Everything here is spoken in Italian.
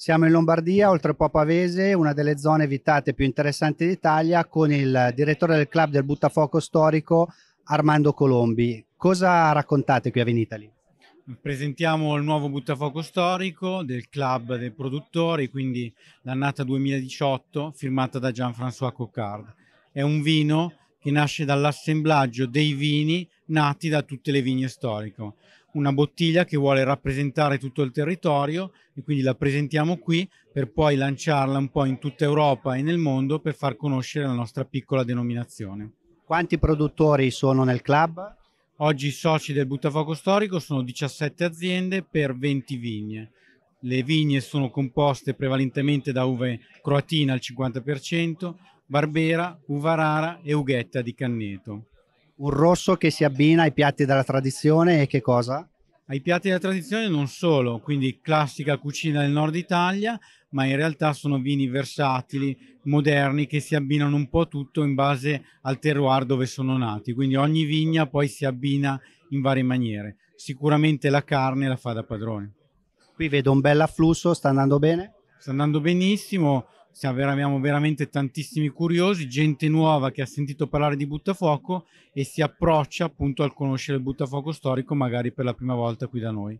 Siamo in Lombardia, oltre Po Pavese, una delle zone evitate più interessanti d'Italia, con il direttore del club del buttafuoco storico Armando Colombi. Cosa raccontate qui a Venitali? Presentiamo il nuovo buttafuoco storico del club dei produttori, quindi l'annata 2018, firmata da Jean-François Coccard. È un vino che nasce dall'assemblaggio dei vini nati da tutte le vigne storiche. Una bottiglia che vuole rappresentare tutto il territorio e quindi la presentiamo qui per poi lanciarla un po' in tutta Europa e nel mondo per far conoscere la nostra piccola denominazione. Quanti produttori sono nel club? Oggi i soci del Buttafuoco Storico sono 17 aziende per 20 vigne. Le vigne sono composte prevalentemente da uve croatina al 50%, barbera, uva rara e ughetta di canneto un rosso che si abbina ai piatti della tradizione e che cosa? Ai piatti della tradizione non solo, quindi classica cucina del nord Italia, ma in realtà sono vini versatili, moderni, che si abbinano un po' tutto in base al terroir dove sono nati. Quindi ogni vigna poi si abbina in varie maniere. Sicuramente la carne la fa da padrone. Qui vedo un bel afflusso, sta andando bene? Sta andando benissimo, abbiamo veramente tantissimi curiosi, gente nuova che ha sentito parlare di buttafuoco e si approccia appunto al conoscere il buttafuoco storico magari per la prima volta qui da noi.